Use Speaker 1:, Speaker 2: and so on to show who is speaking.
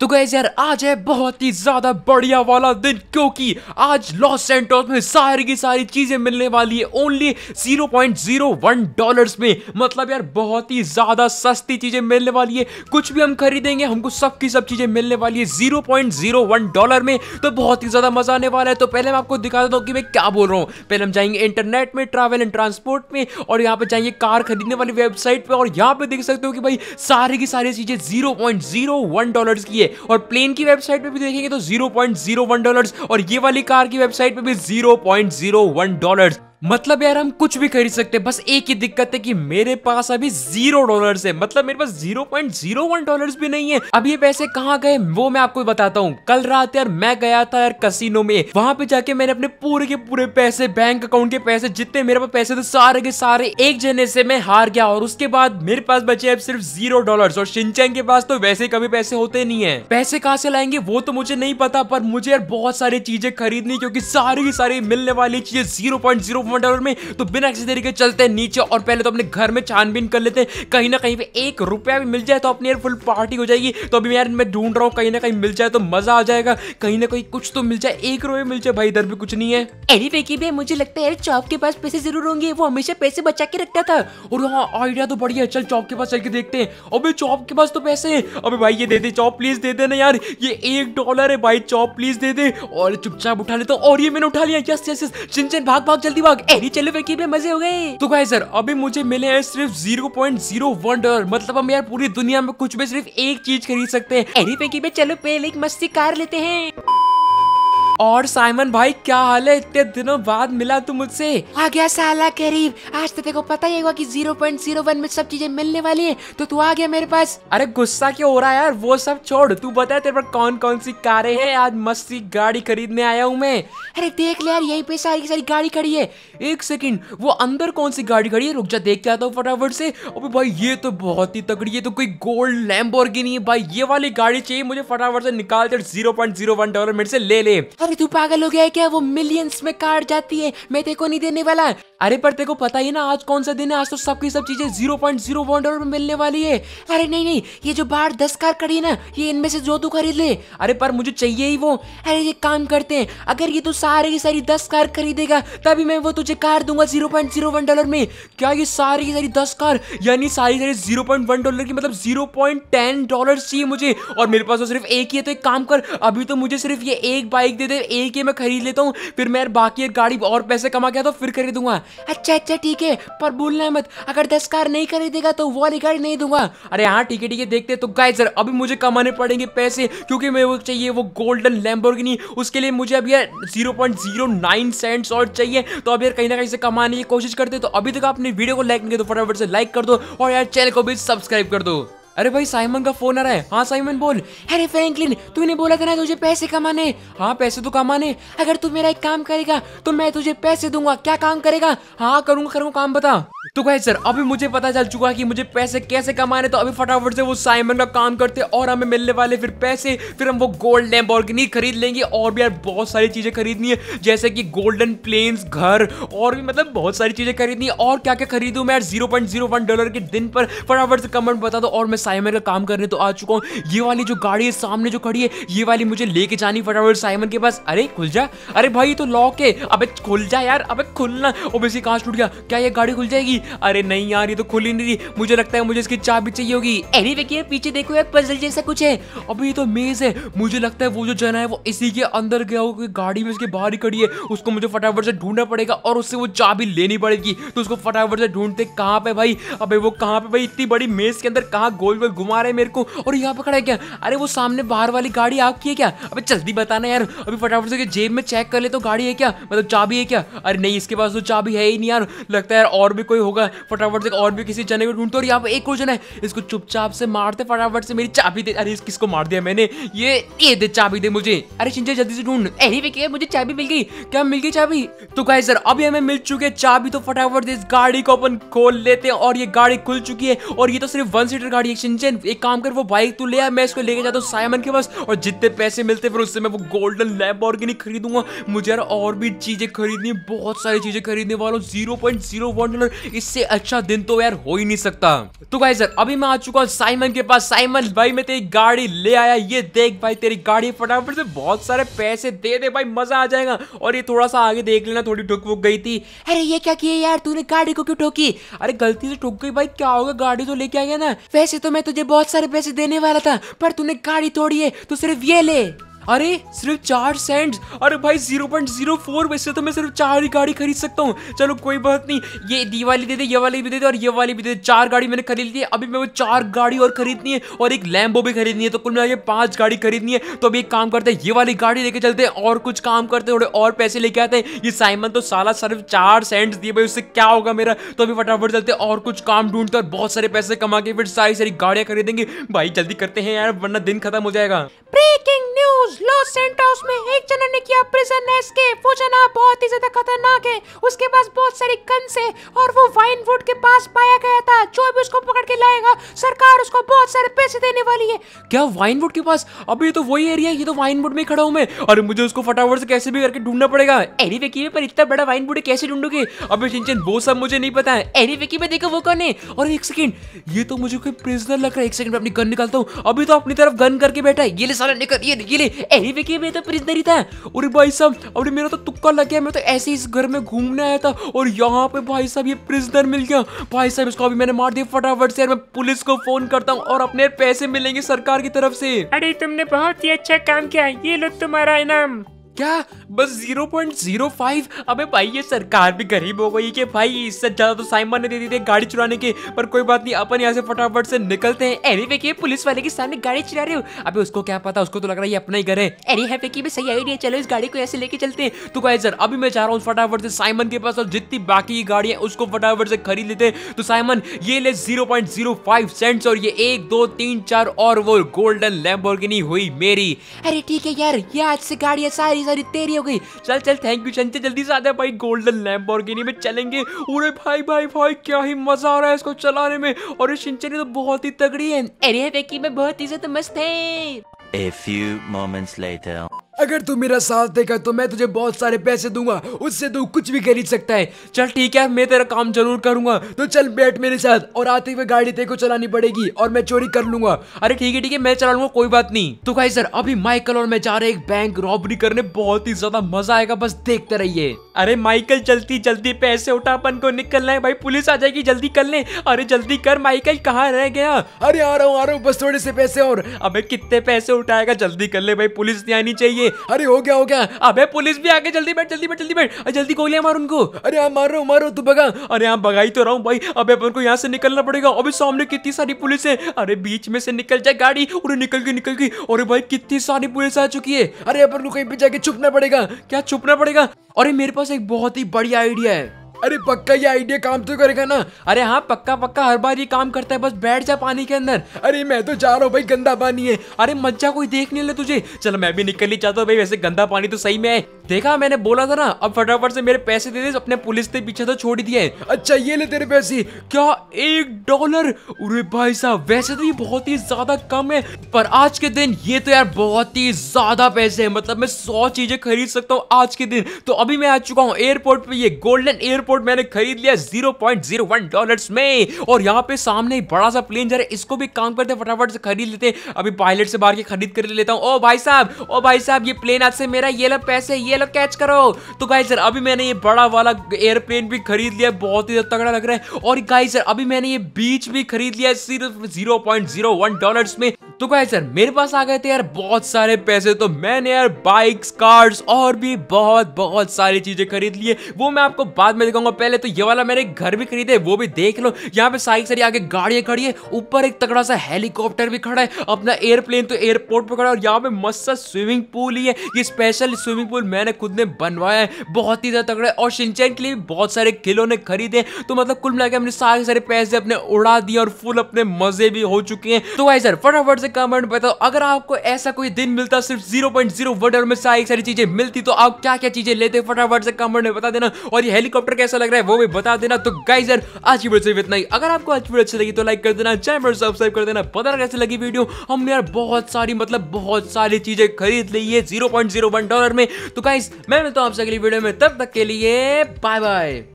Speaker 1: तो गैस यार आज है बहुत ही ज्यादा बढ़िया वाला दिन क्योंकि आज लॉस सेंटोस में सारी की सारी चीजें मिलने वाली है ओनली 0.01 डॉलर्स में मतलब यार बहुत ही ज्यादा सस्ती चीजें मिलने वाली है कुछ भी हम खरीदेंगे हमको सब की सब चीजें मिलने वाली है 0.01 डॉलर में तो बहुत ही ज्यादा मजा आने वाला है तो पहले मैं आपको दिखा देता हूँ कि मैं क्या बोल रहा हूँ पहले हम जाएंगे इंटरनेट में ट्रैवल एंड ट्रांसपोर्ट में और यहाँ पे जाएंगे कार खरीदने वाली वेबसाइट पर और यहाँ पे देख सकते हो कि भाई सारी की सारी चीजें जीरो पॉइंट डॉलर की है और प्लेन की वेबसाइट पे भी देखेंगे तो जीरो डॉलर्स और ये वाली कार की वेबसाइट पे भी जीरो डॉलर्स मतलब यार हम कुछ भी खरीद सकते बस एक ही दिक्कत है कि मेरे पास अभी जीरो डॉलर है मतलब मेरे पास zero point zero one dollar भी नहीं है अब ये पैसे कहाँ गए वो मैं आपको बताता हूँ कल रात यार मैं गया था यार कसिनो में वहां पे जाके मैंने अपने पूरे के पूरे पैसे बैंक अकाउंट के पैसे जितने मेरे पास पैसे थे सारे के सारे एक जने से मैं हार गया और उसके बाद मेरे पास बचे अब सिर्फ जीरो डॉलर और सिंचैन के पास तो वैसे कभी पैसे होते नहीं है पैसे कहाँ से लाएंगे वो तो मुझे नहीं पता पर मुझे यार बहुत सारी चीजें खरीदनी क्योंकि सारी की सारी मिलने वाली चीजें zero point zero diamond dollar में तो बिना किसी तरीके चलते हैं नीचे और पहले तो अपने घर में छानबीन कर लेते हैं कहीं ना कहीं पे एक रुपया भी मिल जाए तो अपनी यार फुल पार्टी हो जाएगी तो अभी यार मैं ढूंढ रहा हूँ कहीं ना कहीं मिल जाए तो मजा आ जाएगा कहीं ना कहीं कुछ तो मिल जाए एक रुपये मिल जाए भाई इधर भी कुछ नहीं है एनी वेकी भी मुझे लगता है चौक के पास पैसे जरूर होंगे वो हमेशा पैसे बचा के रखता था और हाँ आइडिया तो बढ़िया चल चौक के पास चल के देखते हैं अभी चौप के पास तो पैसे है अभी भाई ये दे दे चौप प्लीज दे देना यार ये एक डॉलर है भाई चौप प्लीज दे दे और चुपचाप उठा लेता तो, और ये मैंने उठा लिया यस यस यस चिंचन भाग भाग जल्दी भाग लोग एडी eh, चलो फकीर पे मजे हो गए तो भाई सर अभी मुझे मिले हैं सिर्फ zero point zero one dollar मतलब हम यार पूरी दुनिया में कुछ भी सिर्फ एक चीज खरीद सकते हैं चलो पहले एक मस्ती कार लेते हैं और साइमन भाई क्या हाल है इतने दिनों बाद मिला तू मुझसे आ गया साला करीब आज तो तेको पता ही होगा कि 0.01 में सब चीजें मिलने वाली है तो तू आ गया मेरे पास अरे गुस्सा क्यों हो रहा है यार वो सब छोड़ तू बता तेरे पर कौन कौन सी कारें हैं आज मस्ती गाड़ी खरीदने आया हूँ मैं अरे देख ले यार यही पे सारी की सारी गाड़ी खड़ी है एक सेकंड वो अंदर कौन सी गाड़ी खड़ी है रुक जा देख के आता हूँ फटाफट से अबे भाई ये तो बहुत ही तगड़ी है तो कोई गोल्ड लैम्बोर्गिनी है भाई ये वाली गाड़ी चाहिए मुझे फटाफट से निकाल दे zero point zero one dollar मेरे से ले ले अरे तू पागल हो गया है क्या वो मिलियंस में काट जाती है मैं तेको नहीं देने वाला अरे पर तेको पता ही ना आज कौन सा दिन है आज तो सबकी सब चीजें zero point zero one dollar में मिलने वाली है अरे नहीं नहीं ये जो बाहर दस कार खड़ी ना ये इनमें से जो तू खरीद ले अरे पर मुझे चाहिए ही वो अरे ये काम करते हैं अगर ये तू सारी की सारी दस कार खरीदेगा तभी मैं वो तुझे कार दूंगा zero point zero one dollar में क्या ये सारी की सारी दस कार यानी सारी सारी जीरो पॉइंट वन डॉलर की मतलब जीरो पॉइंट टेन डॉलर चाहिए मुझे और मेरे पास तो सिर्फ एक ही है तो एक काम कर अभी तो मुझे सिर्फ ये एक बाइक दे दे एक ही मैं खरीद लेता हूँ फिर मैं बाकी एक गाड़ी और पैसे कमा के तो फिर खरीदूंगा अच्छा अच्छा ठीक है पर बोलना मत अगर दस कार नहीं खरीदेगा तो वाली गाड़ी नहीं दूंगा अरे हाँ ठीक है ठीक है देखते तो गाय सर अभी मुझे कमाने पड़ेंगे पैसे क्योंकि मेरे को चाहिए वो गोल्डन लैम्बोर्गिनी उसके लिए मुझे अभी zero point zero nine cents और चाहिए तो अब यार कहीं ना कहीं से कमाने की कोशिश करते तो अभी तक आपने वीडियो को लाइक नहीं किया तो फटाफट से लाइक कर दो और यार चैनल को भी सब्सक्राइब कर दो अरे भाई साइमन का फोन आ रहा है हाँ साइमन बोल अरे फ्रैंकलिन तूने बोला था ना तुझे पैसे कमाने हाँ पैसे तो कमाने अगर तू मेरा एक काम करेगा तो मैं तुझे पैसे दूंगा क्या काम करेगा हाँ करूंगा करूंगा काम बता तो गाइस सर अभी मुझे पता चल चुका कि मुझे पैसे कैसे कमाने तो अभी फटाफट से वो साइमन का काम करते और हमें मिलने वाले फिर पैसे फिर हम वो गोल्ड लैम्बोर्गिनी खरीद लेंगे और भी यार बहुत सारी चीजें खरीदनी है जैसे कि गोल्डन प्लेन्स घर और भी मतलब बहुत सारी चीजें खरीदनी है और क्या क्या खरीदू मैं यार जीरो डॉलर के दिन पर फटाफट से कमेंट बता दो और मैं साइमन का काम करने तो आ चुका हूँ ये वाली जो गाड़ी है सामने जो खड़ी है ये वाली मुझे लेके जानी फटाफट साइमन के पास अरे खुल जा अरे भाई तो लॉक है अब खुल जा यार अब खुलना अब इसी कांच टूट गया क्या ये गाड़ी खुल जाएगी अरे नहीं यार ये तो खुल ही नहीं रही मुझे लगता है मुझे इसकी चाबी चाहिए होगी अरे देखिए पीछे देखो यार पजल जैसा कुछ है अभी तो मेज है मुझे लगता है वो जो जना है वो इसी के अंदर गया होगा गाड़ी में उसके बाहर ही खड़ी है उसको मुझे फटाफट से ढूंढना पड़ेगा और उससे वो चाबी लेनी पड़ेगी तो उसको फटाफट से ढूंढते कहाँ पे भाई अबे वो कहाँ पे भाई इतनी बड़ी मेज के अंदर कहाँ गोल गोल गोल घुमा रहे मेरे को और यहाँ पे खड़ा है क्या अरे वो सामने बाहर वाली गाड़ी आपकी है क्या अबे जल्दी बताना यार अभी फटाफट से जेब में चेक कर ले तो गाड़ी है क्या मतलब चाबी है क्या अरे नहीं इसके पास तो चाबी है ही नहीं यार लगता है यार और भी कोई होगा फटाफट से और भी किसी जने को ढूंढते और यहाँ पे एक और जना है इसको चुपचाप से मारते फटाफट से मेरी चाबी दे अरे किसको मार दिया मैंने ये ये दे चाबी दे मुझे अरे चिंजे जल्दी से ढूंढ अरे वे मुझे चाबी मिल गई क्या मिल गई चाबी तो कहे सर अभी हमें मिल चुके चाबी तो फटाफट इस गाड़ी को अपन खोल लेते हैं और ये गाड़ी खुल चुकी है और ये तो सिर्फ वन सीटर गाड़ी शिनचैन एक काम कर वो बाइक तू ले आ मैं इसको लेके जाता हूँ साइमन के पास और जितने पैसे मिलते फिर उससे मैं वो गोल्डन लैम्प ऑर्गेनिक खरीदूंगा मुझे यार और भी चीज़ें खरीदनी बहुत सारी चीज़ें खरीदने वालों zero point zero one dollar इससे अच्छा दिन तो यार हो ही नहीं सकता तो भाई सर अभी मैं आ चुका हूँ साइमन के पास साइमन भाई मैं तेरी गाड़ी ले आया ये देख भाई तेरी गाड़ी फटाफट से बहुत सारे पैसे दे दे भाई मजा आ जाएगा और ये थोड़ा सा आगे देख लेना थोड़ी ठुक वुक गई थी अरे ये क्या किया यार तूने गाड़ी को क्यों ठोकी अरे गलती से ठुक गई भाई क्या होगा गाड़ी तो लेके आ गया ना वैसे तो तो मैं तुझे बहुत सारे पैसे देने वाला था पर तूने गाड़ी तोड़ी है तो सिर्फ ये ले अरे सिर्फ चार सेंट अरे भाई जीरो पॉइंट जीरो फोर वैसे तो मैं सिर्फ चार ही गाड़ी खरीद सकता हूँ चलो कोई बात नहीं ये दिवाली दे दे ये वाली भी दे दे और ये वाली भी दे दे चार गाड़ी मैंने खरीद ली है अभी मैं वो चार गाड़ी और खरीदनी है और एक लैम्बो भी खरीदनी है तो कुल मिला ये पांच गाड़ी खरीदनी है तो अभी एक काम करते हैं ये वाली गाड़ी लेके चलते हैं और कुछ काम करते हैं थोड़े और पैसे लेके आते हैं ये साइमन तो सारा सिर्फ चार सेंट दिए भाई उससे क्या होगा मेरा तो अभी फटाफट चलते हैं और कुछ काम ढूंढते और बहुत सारे पैसे कमा के फिर सारी सारी गाड़ियां खरीदेंगे भाई जल्दी करते हैं यार वरना दिन खत्म हो जाएगा ब्रेकिंग न्यूज लॉस सेंटोस में एक जना ने किया प्रिजन एस्केप वो जना बहुत ही ज्यादा खतरनाक है उसके पास बहुत सारी गन से और वो वाइन वुड के पास पाया गया था जो भी उसको पकड़ के लाएगा सरकार उसको बहुत सारे पैसे देने वाली है क्या वाइन वुड के पास अब ये तो वही एरिया है ये तो वाइन वुड में खड़ा हूं मैं अरे मुझे उसको फटाफट से कैसे भी करके ढूंढना पड़ेगा एनी वेकी पर इतना बड़ा वाइन वुड कैसे ढूंढोगे अभी चिंचन वो सब मुझे नहीं पता है एनी वेकी में देखो वो कौन है और एक सेकंड ये तो मुझे कोई प्रिजनर लग रहा है एक सेकंड में अपनी गन निकालता हूँ अभी तो अपनी तरफ गन करके बैठा है ये ले सारा निकल ये ये ले अरे तो प्रिजनर ही था और भाई साहब मेरा तो तुक्का लग गया मैं तो ऐसे इस घर में घूमने आया था और यहाँ पे भाई साहब ये प्रिजनर मिल गया भाई साहब इसको अभी मैंने मार दिया फटाफट से मैं पुलिस को फोन करता हूँ और अपने पैसे मिलेंगे सरकार की तरफ से अरे तुमने बहुत ही अच्छा काम किया ये लो तुम्हारा इनाम क्या बस 0.05 अबे भाई ये सरकार भी गरीब हो गई कि भाई इससे ज़्यादा तो साइमन ने दे दी थी गाड़ी चुराने के पर कोई बात नहीं अपन यहाँ से फटाफट से निकलते हैं एनी वे पुलिस वाले के सामने गाड़ी चुरा रहे हो अभी उसको क्या पता उसको तो लग रहा है ये अपना ही घर है एनी है फेंकी भी सही आइडिया चलो इस गाड़ी को ऐसे लेके चलते हैं तो भाई सर अभी मैं जा रहा हूँ फटाफट से साइमन के पास और जितनी बाकी गाड़ी है उसको फटाफट से खरीद लेते हैं तो साइमन ये ले 0.05 सेंट्स और ये एक दो तीन चार और वो गोल्डन लैम्बोर्गिनी हुई मेरी अरे ठीक है यार ये आज से गाड़ियाँ सारी सारी तेरी हो गई चल चल थैंक यू चंचल जल्दी से आते हैं भाई गोल्डन लैम्प में चलेंगे अरे भाई भाई भाई क्या ही मजा आ रहा है इसको चलाने में और ये तो बहुत ही तगड़ी है अरे वेकी में बहुत ही ज्यादा मस्त है A few moments later. अगर तू मेरा साथ देगा तो मैं तुझे बहुत सारे पैसे दूंगा उससे तू कुछ भी खरीद सकता है चल ठीक है मैं तेरा काम जरूर करूंगा तो चल बैठ मेरे साथ और आते हुए गाड़ी तेरे को चलानी पड़ेगी और मैं चोरी कर लूंगा अरे ठीक है ठीक है मैं चला लूंगा कोई बात नहीं तो भाई सर अभी माइकल और मैं जा रहे एक बैंक रॉबरी करने बहुत ही ज्यादा मजा आएगा बस देखते रहिए अरे माइकल चलती जल्दी पैसे उठा अपन को निकलना है भाई पुलिस आ जाएगी जल्दी कर ले अरे जल्दी कर माइकल कहाँ रह गया अरे आ रहा हूँ आ रहा हूँ बस थोड़े से पैसे और अबे कितने पैसे उठाएगा जल्दी कर ले भाई पुलिस नहीं आनी चाहिए चाहिए अरे हो गया हो गया अबे पुलिस भी आके जल्दी बैठ जल्दी बैठ जल्दी बैठ जल्दी गोलियां मार उनको अरे हाँ मारो मारो तू भगा अरे हाँ भगाई तो रहा हूँ भाई अबे अपन को यहाँ से निकलना पड़ेगा अभी सामने कितनी सारी पुलिस है अरे बीच में से निकल जाए गाड़ी उड़े निकल गई निकल गई अरे भाई कितनी सारी पुलिस आ चुकी है अरे अपन को कहीं पे जाके छुपना पड़ेगा क्या छुपना पड़ेगा अरे मेरे पास एक बहुत ही बढ़िया आइडिया है अरे पक्का ये आइडिया काम तो करेगा ना अरे हाँ पक्का पक्का हर बार ये काम करता है बस बैठ जा पानी के अंदर अरे मैं तो जा रहा हूँ भाई गंदा पानी है अरे मज्जा कोई देख नहीं ले तुझे चलो मैं भी निकल ही चाहता हूँ भाई वैसे गंदा पानी तो सही में है देखा मैंने बोला था ना अब फटाफट से मेरे पैसे दे दे अपने पुलिस के पीछे तो छोड़ दिया है अच्छा ये ले तेरे पैसे क्या एक डॉलर अरे भाई साहब वैसे तो ये बहुत ही ज्यादा कम है पर आज के दिन ये तो यार बहुत ही ज्यादा पैसे है मतलब मैं सौ चीजें खरीद सकता हूँ आज के दिन तो अभी मैं आ चुका हूँ एयरपोर्ट पे ये गोल्डन एयरपोर्ट बोर्ड मैंने खरीद लिया zero point zero one dollar में और यहाँ पे सामने बड़ा सा प्लेन जा रहा है इसको भी काम करते फटाफट से खरीद लेते हैं अभी पायलट से बाहर के खरीद कर लेता हूँ ओ भाई साहब ओ भाई साहब ये प्लेन आज से मेरा ये लो पैसे ये लो कैच करो तो गाइस सर अभी मैंने ये बड़ा वाला एयरप्लेन भी खरीद लिया बहुत ही तगड़ा लग रहा है और गाइस सर अभी मैंने ये बीच भी खरीद लिया सिर्फ zero point zero one dollar में तो क्या सर मेरे पास आ गए थे यार बहुत सारे पैसे तो मैंने यार बाइक्स कार्स और भी बहुत बहुत सारी चीजें खरीद लिए वो मैं आपको बाद में दिखाऊंगा पहले तो ये वाला मेरे घर भी खरीदे वो भी देख लो यहाँ पे सारी सारी आगे गाड़ियां खड़ी है ऊपर एक तगड़ा सा हेलीकॉप्टर भी खड़ा है अपना एयरप्लेन तो एयरपोर्ट पर खड़ा है और यहाँ पे मस्त सा स्विमिंग पूल ही है ये स्पेशल स्विमिंग पूल मैंने खुद ने बनवाया है बहुत ही ज्यादा तगड़ा है और सिंचैन के लिए भी बहुत सारे खिलौने खरीदे तो मतलब कुल मिला के हमने सारे सारे पैसे अपने उड़ा दिए और फुल अपने मजे भी हो चुके हैं तो भाई सर फटाफट से कमेंट बताओ तो अगर आपको ऐसा कोई दिन मिलता सिर्फ जीरो पॉइंट जीरो वर्डर में सारी सारी चीजें मिलती तो आप क्या क्या चीजें लेते फटाफट से कमेंट में बता देना और ये हेलीकॉप्टर कैसा लग रहा है वो भी बता देना तो गाइज यार आज की वीडियो इतना ही अगर आपको आज वीडियो अच्छी लगी तो लाइक कर देना चैनल सब्सक्राइब कर देना पता कैसे लगी वीडियो हमने यार बहुत सारी मतलब बहुत सारी चीजें खरीद ली है जीरो डॉलर में तो गाइज मैं मिलता हूँ आपसे अगली वीडियो में तब तक के लिए बाय बाय